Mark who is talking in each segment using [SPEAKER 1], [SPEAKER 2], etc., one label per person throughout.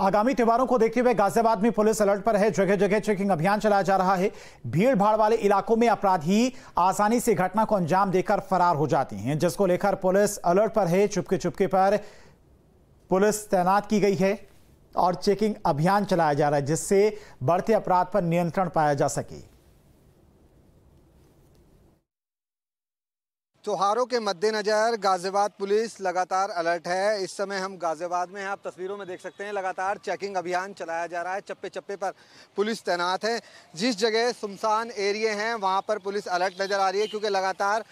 [SPEAKER 1] आगामी त्योहारों को देखते हुए गाजियाबाद में पुलिस अलर्ट पर है जगह जगह चेकिंग अभियान चलाया जा रहा है भीड़ भाड़ वाले इलाकों में अपराधी आसानी से घटना को अंजाम देकर फरार हो जाती हैं जिसको लेकर पुलिस अलर्ट पर है चुपके चुपके पर पुलिस तैनात की गई है और चेकिंग अभियान चलाया जा रहा है जिससे बढ़ते अपराध पर नियंत्रण पाया जा सके
[SPEAKER 2] त्योहारों के मद्देनज़र गाज़ियाबाद पुलिस लगातार अलर्ट है इस समय हम गाज़ियाबाद में हैं आप तस्वीरों में देख सकते हैं लगातार चेकिंग अभियान चलाया जा रहा है चप्पे चप्पे पर पुलिस तैनात है जिस जगह सुमसान एरिए हैं वहाँ पर पुलिस अलर्ट नज़र आ रही है क्योंकि लगातार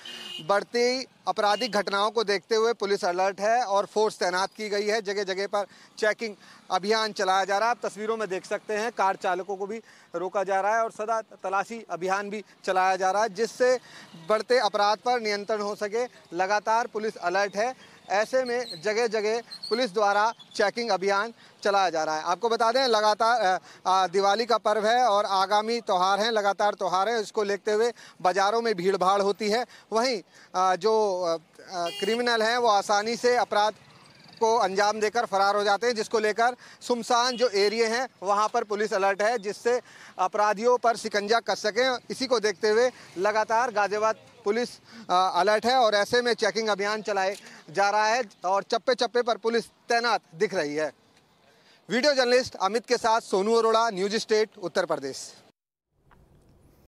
[SPEAKER 2] बढ़ती आपराधिक घटनाओं को देखते हुए पुलिस अलर्ट है और फोर्स तैनात की गई है जगह जगह पर चेकिंग अभियान चलाया जा रहा है आप तस्वीरों में देख सकते हैं कार चालकों को भी रोका जा रहा है और सदा तलाशी अभियान भी चलाया जा रहा है जिससे बढ़ते अपराध पर नियंत्रण हो सके लगातार पुलिस अलर्ट है ऐसे में जगह जगह पुलिस द्वारा चेकिंग अभियान चलाया जा रहा है आपको बता दें लगातार दिवाली का पर्व है और आगामी त्यौहार हैं लगातार त्यौहार हैं इसको देखते हुए बाज़ारों में भीड़ भाड़ होती है वहीं जो क्रिमिनल हैं वो आसानी से अपराध को अंजाम देकर फरार हो जाते हैं जिसको लेकर सुमसान जो एरिए हैं वहाँ पर पुलिस अलर्ट है जिससे अपराधियों पर शिकंजा कर सकें इसी को देखते हुए लगातार गाजियाबाद पुलिस अलर्ट है और ऐसे में चेकिंग अभियान चलाए जा रहा है और चप्पे चप्पे पर पुलिस तैनात दिख रही है वीडियो जर्नलिस्ट अमित के साथ सोनू अरोड़ा न्यूज स्टेट उत्तर प्रदेश